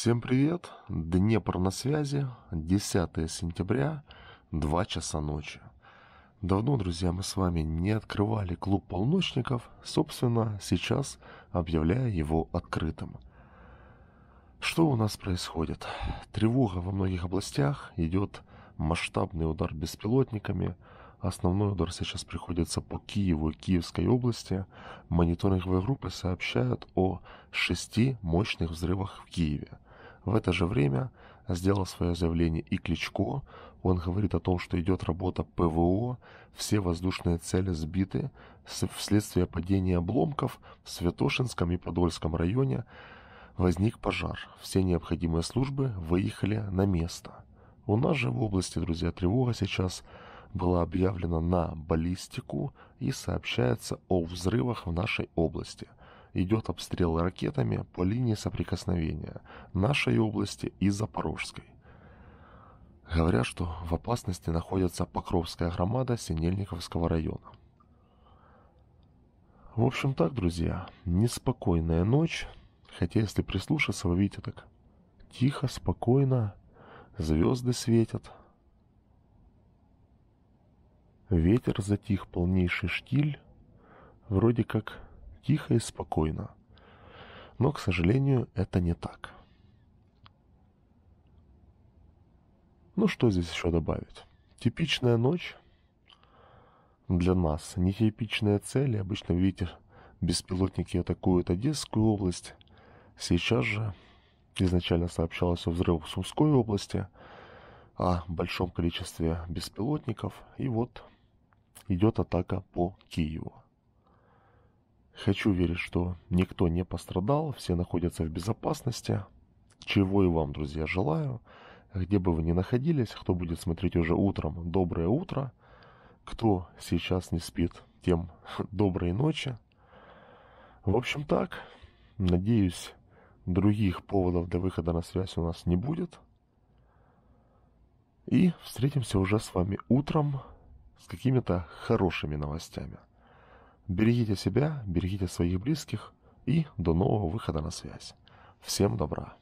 Всем привет! Днепр на связи, 10 сентября, 2 часа ночи. Давно, друзья, мы с вами не открывали клуб полночников, собственно, сейчас объявляя его открытым. Что у нас происходит? Тревога во многих областях, идет масштабный удар беспилотниками, Основной удар сейчас приходится по Киеву и Киевской области. Мониторинговые группы сообщают о шести мощных взрывах в Киеве. В это же время сделал свое заявление и Кличко. Он говорит о том, что идет работа ПВО, все воздушные цели сбиты вследствие падения обломков в Святошинском и Подольском районе. Возник пожар. Все необходимые службы выехали на место. У нас же в области, друзья, тревога сейчас была объявлена на баллистику и сообщается о взрывах в нашей области – идет обстрел ракетами по линии соприкосновения нашей области и Запорожской. Говорят, что в опасности находится Покровская громада Синельниковского района. В общем так, друзья, неспокойная ночь, хотя если прислушаться, вы видите так тихо, спокойно, звезды светят. Ветер затих, полнейший штиль, вроде как тихо и спокойно. Но, к сожалению, это не так. Ну что здесь еще добавить? Типичная ночь для нас. Нетипичные цели. Обычно, видите, беспилотники атакуют Одесскую область. Сейчас же изначально сообщалось о взрывах в Сумской области, о большом количестве беспилотников. И вот идет атака по Киеву. Хочу верить, что никто не пострадал, все находятся в безопасности, чего и вам, друзья, желаю. Где бы вы ни находились, кто будет смотреть уже утром, доброе утро. Кто сейчас не спит, тем доброй ночи. В общем так, надеюсь, других поводов для выхода на связь у нас не будет. И встретимся уже с вами утром с какими-то хорошими новостями. Берегите себя, берегите своих близких и до нового выхода на связь. Всем добра!